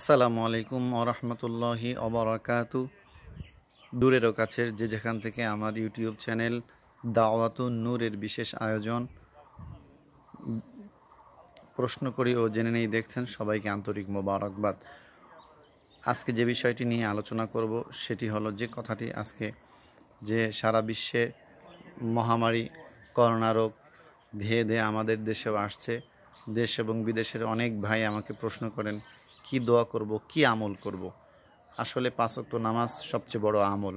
আসসালামু আলাইকুম ওরহমতুল্লাহি অবরাকাতু দূরেরও কাছের যে যেখান থেকে আমার ইউটিউব চ্যানেল দাওয়াতুন নূরের বিশেষ আয়োজন প্রশ্ন করি ও জেনে নেই দেখছেন সবাইকে আন্তরিক মোবারকবাদ আজকে যে বিষয়টি নিয়ে আলোচনা করব সেটি হলো যে কথাটি আজকে যে সারা বিশ্বে মহামারী করোনা রোগ ধেয়ে ধেয়ে আমাদের দেশেও আসছে দেশ এবং বিদেশের অনেক ভাই আমাকে প্রশ্ন করেন কি দোয়া করব কি আমল করব। আসলে পাঁচক্ত নামাজ সবচেয়ে বড় আমল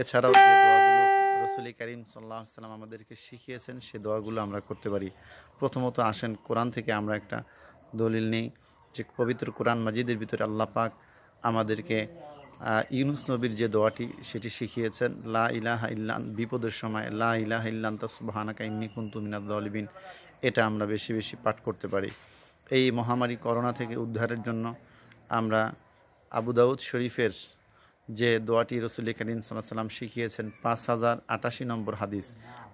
এছাড়াও যে দোয়াগুলো রসুলি করিম সাল্লাহ সাল্লাম আমাদেরকে শিখিয়েছেন সে দোয়াগুলো আমরা করতে পারি প্রথমত আসেন কোরআন থেকে আমরা একটা দলিল নেই যে পবিত্র কোরআন মাজিদের ভিতরে আল্লাহ পাক আমাদেরকে ইউনুস নবীর যে দোয়াটি সেটি শিখিয়েছেন লা ইলাহা ইল্লান বিপদের সময় লা ইলাহা ইল্লান তাসবাহানাকা ইন্নি কুন্তু মিনা দলবিন এটা আমরা বেশি বেশি পাঠ করতে পারি এই মহামারী করোনা থেকে উদ্ধারের জন্য আমরা আবু দাউদ শরীফের যে দোয়াটি রসুল সাল্লাহ সাল্লাম শিখিয়েছেন পাঁচ হাজার আটাশি নম্বর হাদিস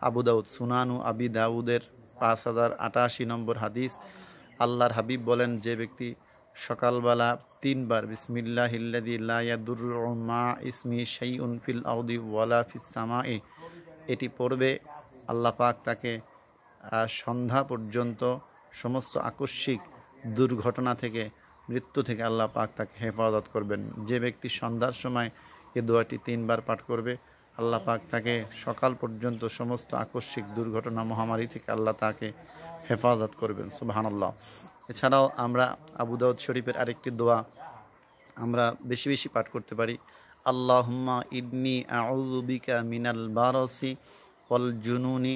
আবু দাউদ সুনানু আবি দাউদের পাঁচ হাজার আটাশি নম্বর হাদিস আল্লাহর হাবিব বলেন যে ব্যক্তি সকালবেলা তিনবার বিসমিল্লাহ মা ইসমি সেই উনফিল আউদি ওয়ালা ফিসামা এ এটি পড়বে আল্লাহ পাক তাকে সন্ধ্যা পর্যন্ত সমস্ত আকস্মিক দুর্ঘটনা থেকে মৃত্যু থেকে আল্লাহ পাক তাকে হেফাজত করবেন যে ব্যক্তি সন্ধ্যার সময় এ দোয়াটি তিনবার পাঠ করবে আল্লাহ পাক তাকে সকাল পর্যন্ত সমস্ত আকস্মিক দুর্ঘটনা মহামারী থেকে আল্লাহ তাকে হেফাজত করবেন সুবাহানাল্লাহ এছাড়াও আমরা আবু দাউদ শরীফের আরেকটি দোয়া আমরা বেশি বেশি পাঠ করতে পারি আল্লাহম্মা ইদনি আউজুবিকা মিনাল বারসি অল জুনুনি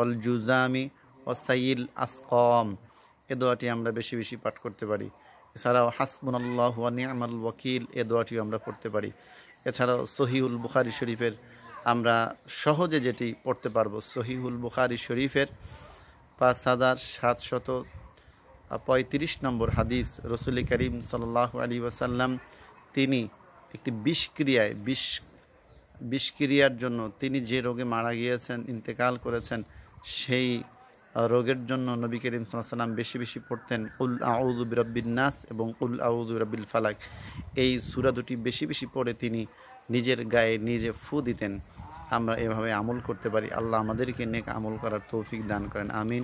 অল জুজামি সাইল আসকম এ দোয়াটি আমরা বেশি বেশি পাঠ করতে পারি এছাড়াও হাসমুন আল্লাহ নিয়ামাল ওয়াকিল এ দোয়াটিও আমরা পড়তে পারি এছাড়াও সহিউল বুখারি শরীফের আমরা সহজে যেটি পড়তে পারবো সহিউল বুখারি শরীফের পাঁচ হাজার সাতশত পঁয়ত্রিশ নম্বর হাদিস রসুল করিম সাল্লাহ আলী ওয়াসাল্লাম তিনি একটি বিষক্রিয়ায় বিষ বিষক্রিয়ার জন্য তিনি যে রোগে মারা গিয়েছেন ইন্তেকাল করেছেন সেই রোগের জন্য নবী করিম সাল্লাম বেশি বেশি পড়তেন উল আউদু বিরব্বিন নাস এবং উল আউদু রব্বিল ফালাক এই সুরা দুটি বেশি বেশি পড়ে তিনি নিজের গায়ে নিজে ফু দিতেন আমরা এভাবে আমল করতে পারি আল্লাহ আমাদেরকে নেক আমল করার তৌফিক দান করেন আমিন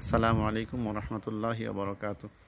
আসসালামু আলাইকুম রহমতুল্লাহি বরকাতু